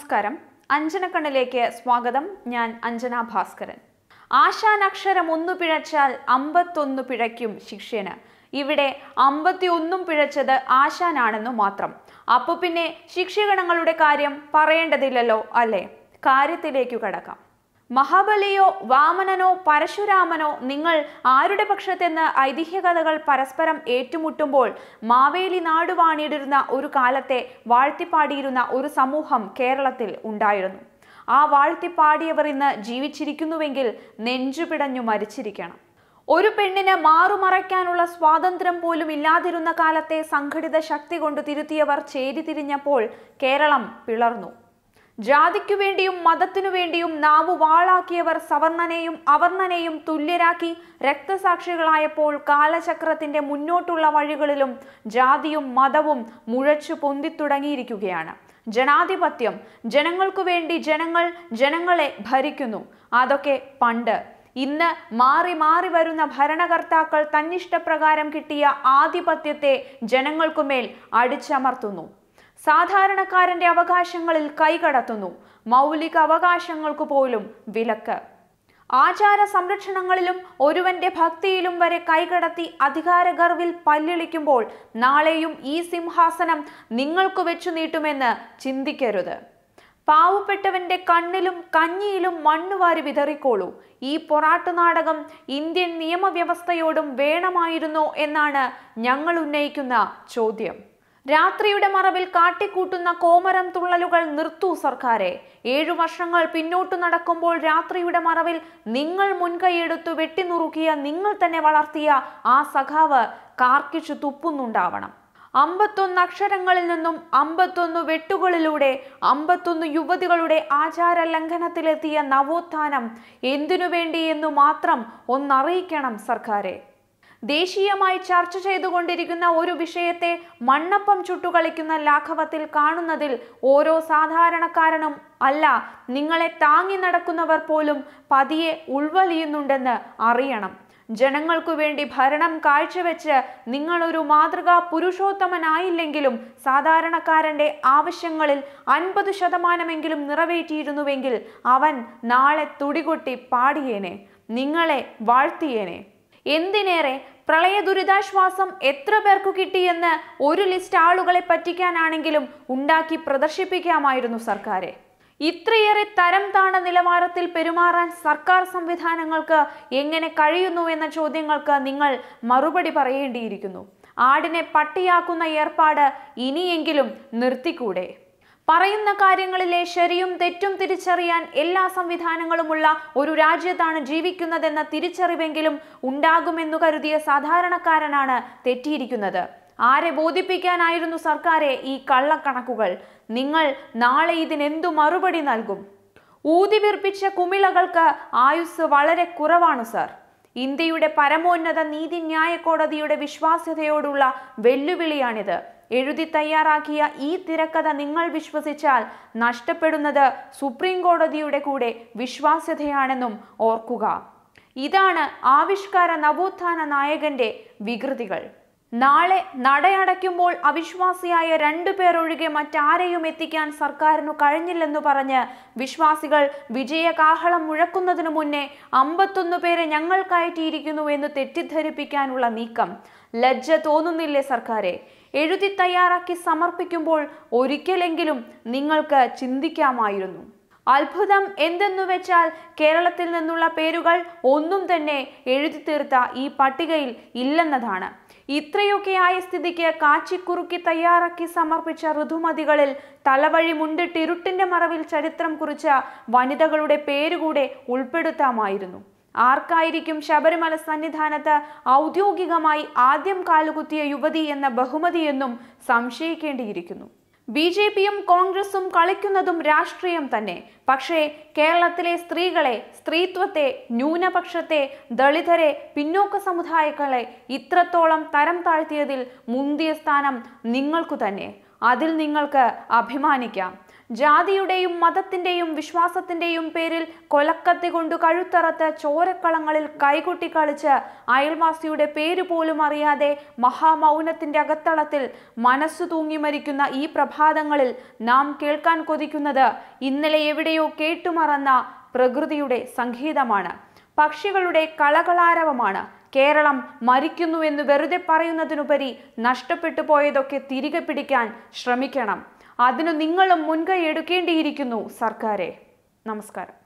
നമസ്കാരം അഞ്ജനക്കണ്ണിലേക്ക് സ്വാഗതം ഞാൻ അഞ്ജന ഭാസ്കരൻ ആശാനക്ഷരം ഒന്നു പിഴച്ചാൽ അമ്പത്തൊന്ന് പിഴയ്ക്കും ശിക്ഷന് ഇവിടെ അമ്പത്തിയൊന്നും പിഴച്ചത് ആശാനാണെന്നു മാത്രം അപ്പോൾ പിന്നെ ശിക്ഷഗണങ്ങളുടെ കാര്യം പറയേണ്ടതില്ലല്ലോ അല്ലേ കാര്യത്തിലേക്കു കടക്കാം മഹാബലിയോ വാമനനോ പരശുരാമനോ നിങ്ങൾ ആരുടെ പക്ഷത്തെന്ന് ഐതിഹ്യകഥകൾ പരസ്പരം ഏറ്റുമുട്ടുമ്പോൾ മാവേലി നാടുവാണിയിടുന്ന ഒരു കാലത്തെ വാഴ്ത്തിപ്പാടിയിരുന്ന ഒരു സമൂഹം കേരളത്തിൽ ഉണ്ടായിരുന്നു ആ വാഴ്ത്തിപ്പാടിയവർ ഇന്ന് ജീവിച്ചിരിക്കുന്നുവെങ്കിൽ നെഞ്ചുപിടഞ്ഞു മരിച്ചിരിക്കണം ഒരു പെണ്ണിനെ മാറുമറയ്ക്കാനുള്ള സ്വാതന്ത്ര്യം പോലും ഇല്ലാതിരുന്ന കാലത്തെ സംഘടിത ശക്തി കൊണ്ട് തിരുത്തിയവർ ചേരി തിരിഞ്ഞപ്പോൾ കേരളം പിളർന്നു ജാതിക്കു വേണ്ടിയും മതത്തിനു വേണ്ടിയും നാവു വാളാക്കിയവർ സവർണനെയും അവർണനെയും തുല്യരാക്കി രക്തസാക്ഷികളായപ്പോൾ കാലചക്രത്തിന്റെ മുന്നോട്ടുള്ള വഴികളിലും ജാതിയും മതവും മുഴച്ചു പൊന്തിത്തുടങ്ങിയിരിക്കുകയാണ് ജനാധിപത്യം ജനങ്ങൾക്കു വേണ്ടി ജനങ്ങൾ ജനങ്ങളെ ഭരിക്കുന്നു അതൊക്കെ പണ്ട് ഇന്ന് മാറി മാറി വരുന്ന ഭരണകർത്താക്കൾ തന്നിഷ്ടപ്രകാരം കിട്ടിയ ആധിപത്യത്തെ ജനങ്ങൾക്കുമേൽ അടിച്ചമർത്തുന്നു സാധാരണക്കാരന്റെ അവകാശങ്ങളിൽ കൈകടത്തുന്നു മൗലിക അവകാശങ്ങൾക്ക് പോലും വിലക്ക് ആചാര സംരക്ഷണങ്ങളിലും ഒരുവന്റെ ഭക്തിയിലും വരെ കൈകടത്തി അധികാരഗർവിൽ പല്ലിളിക്കുമ്പോൾ നാളെയും ഈ സിംഹാസനം നിങ്ങൾക്ക് വെച്ചു നീട്ടുമെന്ന് ചിന്തിക്കരുത് പാവപ്പെട്ടവന്റെ കണ്ണിലും കഞ്ഞിയിലും മണ്ണുവാരി വിതറിക്കോളൂ ഈ പൊറാട്ടു നാടകം ഇന്ത്യൻ നിയമവ്യവസ്ഥയോടും വേണമായിരുന്നോ എന്നാണ് ഞങ്ങൾ ഉന്നയിക്കുന്ന ചോദ്യം രാത്രിയുടെ മറവിൽ കാട്ടിക്കൂട്ടുന്ന കോമരം തുള്ളലുകൾ നിർത്തൂ സർക്കാരെ ഏഴു വർഷങ്ങൾ പിന്നോട്ടു നടക്കുമ്പോൾ രാത്രിയുടെ മറവിൽ നിങ്ങൾ മുൻകൈയെടുത്തു വെട്ടിനുറുക്കിയ നിങ്ങൾ തന്നെ വളർത്തിയ ആ സഖാവ് കാർക്കിച്ചു തുപ്പുന്നുണ്ടാവണം അമ്പത്തൊന്ന് അക്ഷരങ്ങളിൽ നിന്നും അമ്പത്തൊന്ന് വെട്ടുകളിലൂടെ അമ്പത്തൊന്ന് യുവതികളുടെ ആചാര ലംഘനത്തിലെത്തിയ നവോത്ഥാനം എന്തിനു വേണ്ടി എന്നു മാത്രം ഒന്നറിയിക്കണം സർക്കാരെ ദേശീയമായി ചർച്ച ചെയ്തുകൊണ്ടിരിക്കുന്ന ഒരു വിഷയത്തെ മണ്ണപ്പം ചുട്ടുകളിക്കുന്ന ലാഘവത്തിൽ കാണുന്നതിൽ ഓരോ സാധാരണക്കാരനും അല്ല നിങ്ങളെ താങ്ങി നടക്കുന്നവർ പോലും പതിയെ ഉൾവലിയുന്നുണ്ടെന്ന് അറിയണം ജനങ്ങൾക്കു വേണ്ടി ഭരണം കാഴ്ചവെച്ച് നിങ്ങളൊരു മാതൃകാ പുരുഷോത്തമനായില്ലെങ്കിലും സാധാരണക്കാരൻ്റെ ആവശ്യങ്ങളിൽ അൻപത് ശതമാനമെങ്കിലും നിറവേറ്റിയിരുന്നുവെങ്കിൽ അവൻ നാളെ തുടികൊട്ടി പാടിയേനെ നിങ്ങളെ വാഴ്ത്തിയേനെ എന്തിനേറെ പ്രളയ ദുരിതാശ്വാസം എത്ര പേർക്ക് കിട്ടിയെന്ന് ഒരു ലിസ്റ്റ് ആളുകളെ പറ്റിക്കാനാണെങ്കിലും ഉണ്ടാക്കി പ്രദർശിപ്പിക്കാമായിരുന്നു സർക്കാരെ ഇത്രയേറെ തരം താണ നിലവാരത്തിൽ പെരുമാറാൻ സർക്കാർ സംവിധാനങ്ങൾക്ക് എങ്ങനെ കഴിയുന്നു എന്ന ചോദ്യങ്ങൾക്ക് നിങ്ങൾ മറുപടി പറയേണ്ടിയിരിക്കുന്നു ആടിനെ പട്ടിയാക്കുന്ന ഏർപ്പാട് ഇനിയെങ്കിലും നിർത്തിക്കൂടെ പറയുന്ന കാര്യങ്ങളിലെ ശരിയും തെറ്റും തിരിച്ചറിയാൻ എല്ലാ സംവിധാനങ്ങളുമുള്ള ഒരു രാജ്യത്താണ് ജീവിക്കുന്നതെന്ന തിരിച്ചറിവെങ്കിലും ഉണ്ടാകുമെന്നു കരുതിയ സാധാരണക്കാരനാണ് തെറ്റിയിരിക്കുന്നത് ആരെ ബോധിപ്പിക്കാനായിരുന്നു സർക്കാരെ ഈ കള്ളക്കണക്കുകൾ നിങ്ങൾ നാളെ ഇതിനെന്തു മറുപടി നൽകും ഊതിവിർപ്പിച്ച കുമിളകൾക്ക് ആയുസ് വളരെ കുറവാണ് സർ ഇന്ത്യയുടെ പരമോന്നത നീതിന്യായ കോടതിയുടെ വിശ്വാസ്യതയോടുള്ള വെല്ലുവിളിയാണിത് എഴുതി തയ്യാറാക്കിയ ഈ തിരക്കഥ നിങ്ങൾ വിശ്വസിച്ചാൽ നഷ്ടപ്പെടുന്നത് സുപ്രീം കോടതിയുടെ കൂടെ വിശ്വാസ്യതയാണെന്നും ഓർക്കുക ഇതാണ് ആവിഷ്കാര നവോത്ഥാന നായകന്റെ വികൃതികൾ നാളെ നടയടയ്ക്കുമ്പോൾ അവിശ്വാസിയായ രണ്ടു പേരൊഴികെ മറ്റാരെയും എത്തിക്കാൻ സർക്കാരിനു കഴിഞ്ഞില്ലെന്നു പറഞ്ഞ് വിശ്വാസികൾ വിജയകാഹളം മുഴക്കുന്നതിനു മുന്നേ അമ്പത്തൊന്നു പേരെ ഞങ്ങൾ എന്ന് തെറ്റിദ്ധരിപ്പിക്കാനുള്ള നീക്കം ലജ്ജ തോന്നുന്നില്ലേ സർക്കാരെ എഴുതി തയ്യാറാക്കി സമർപ്പിക്കുമ്പോൾ ഒരിക്കലെങ്കിലും നിങ്ങൾക്ക് ചിന്തിക്കാമായിരുന്നു അത്ഭുതം എന്തെന്നു വെച്ചാൽ കേരളത്തിൽ നിന്നുള്ള പേരുകൾ ഒന്നും തന്നെ എഴുതി തീർത്ത ഈ പട്ടികയിൽ ഇല്ലെന്നതാണ് ഇത്രയൊക്കെ ആയ സ്ഥിതിക്ക് കാച്ചിക്കുറുക്കി തയ്യാറാക്കി സമർപ്പിച്ച ഋതുമതികളിൽ തലവഴി മുണ്ടിട്ടിരുട്ടിന്റെ മറവിൽ ചരിത്രം കുറിച്ച വനിതകളുടെ പേരുകൂടെ ഉൾപ്പെടുത്താമായിരുന്നു ആർക്കായിരിക്കും ശബരിമല സന്നിധാനത്ത് ഔദ്യോഗികമായി ആദ്യം കാലുകുത്തിയ യുവതി എന്ന ബഹുമതിയെന്നും സംശയിക്കേണ്ടിയിരിക്കുന്നു ബി ജെ പിയും കോൺഗ്രസും കളിക്കുന്നതും രാഷ്ട്രീയം തന്നെ പക്ഷേ കേരളത്തിലെ സ്ത്രീകളെ സ്ത്രീത്വത്തെ ന്യൂനപക്ഷത്തെ ദളിതരെ പിന്നോക്ക സമുദായങ്ങളെ ഇത്രത്തോളം തരം താഴ്ത്തിയതിൽ മുന്തിയ സ്ഥാനം നിങ്ങൾക്കു തന്നെ അതിൽ നിങ്ങൾക്ക് അഭിമാനിക്കാം ജാതിയുടെയും മതത്തിന്റെയും വിശ്വാസത്തിന്റെയും പേരിൽ കൊലക്കത്തി കൊണ്ട് കഴുത്തറത്ത് ചോരക്കളങ്ങളിൽ കൈകൊട്ടി കളിച്ച് അയൽവാസിയുടെ പേര് പോലും അറിയാതെ മഹാമൗനത്തിന്റെ അകത്തളത്തിൽ മനസ്സു തൂങ്ങി മരിക്കുന്ന ഈ പ്രഭാതങ്ങളിൽ നാം കേൾക്കാൻ കൊതിക്കുന്നത് ഇന്നലെ എവിടെയോ കേട്ടുമറന്ന പ്രകൃതിയുടെ സംഗീതമാണ് പക്ഷികളുടെ കളകളാരവമാണ് കേരളം മരിക്കുന്നുവെന്ന് വെറുതെ പറയുന്നതിനുപരി നഷ്ടപ്പെട്ടു പോയതൊക്കെ തിരികെ പിടിക്കാൻ ശ്രമിക്കണം അതിനു നിങ്ങളും മുൻകൈ എടുക്കേണ്ടിയിരിക്കുന്നു സർക്കാരെ നമസ്കാരം